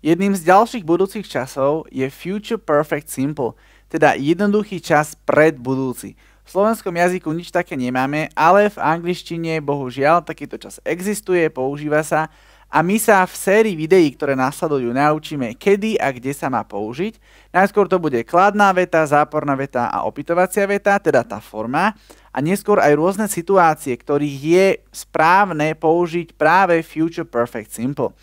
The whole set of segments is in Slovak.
Jedným z ďalších budúcich časov je Future Perfect Simple, teda jednoduchý čas pred budúci. V slovenskom jazyku nič také nemáme, ale v angličtine bohužiaľ takýto čas existuje, používa sa a my sa v sérii videí, ktoré nasledujú, naučíme, kedy a kde sa má použiť. Najskôr to bude kladná veta, záporná veta a opytovacia veta, teda tá forma, a neskôr aj rôzne situácie, ktorých je správne použiť práve Future Perfect Simple.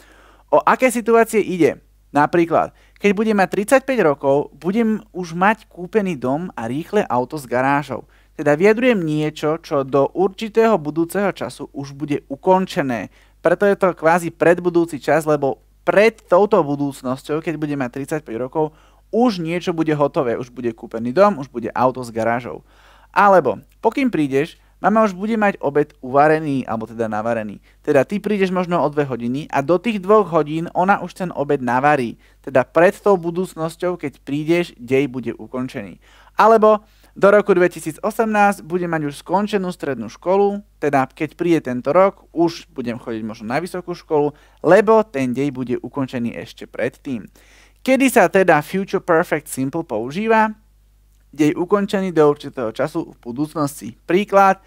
O aké situácie ide? Napríklad, keď budem mať 35 rokov, budem už mať kúpený dom a rýchle auto s garážou. Teda vyjadrujem niečo, čo do určitého budúceho času už bude ukončené. Preto je to kvázi predbudúci čas, lebo pred touto budúcnosťou, keď budem mať 35 rokov, už niečo bude hotové. Už bude kúpený dom, už bude auto s garážou. Alebo pokým prídeš, Mama už bude mať obed uvarený, alebo teda navarený. Teda ty prídeš možno o dve hodiny a do tých dvoch hodín ona už ten obed navarí. Teda pred tou budúcnosťou, keď prídeš, dej bude ukončený. Alebo do roku 2018 bude mať už skončenú strednú školu, teda keď príde tento rok, už budem chodiť možno na vysokú školu, lebo ten dej bude ukončený ešte predtým. Kedy sa teda Future Perfect Simple používa? Dej ukončený do určitého času v budúcnosti. Príklad,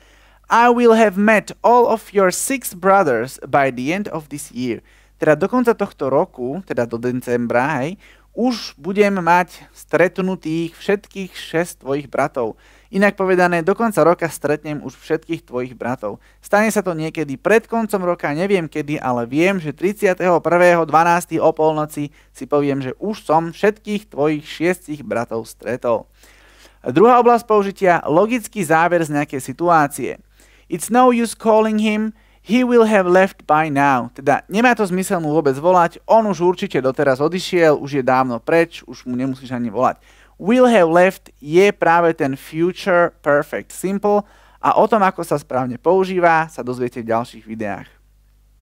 i will have met all of your six brothers by the end of this year. Teda do konca tohto roku, teda do decembra, hej, už budem mať stretnutých všetkých šest tvojich bratov. Inak povedané, do konca roka stretnem už všetkých tvojich bratov. Stane sa to niekedy pred koncom roka, neviem kedy, ale viem, že 31.12. o polnoci si poviem, že už som všetkých tvojich šiestich bratov stretol. Druhá oblasť použitia, logický záver z nejakej situácie. It's no use calling him, he will have left by now. Teda nemá to zmysel mu vôbec volať, on už určite doteraz odišiel, už je dávno preč, už mu nemusíš ani volať. Will have left je práve ten future perfect simple a o tom, ako sa správne používa, sa dozviete v ďalších videách.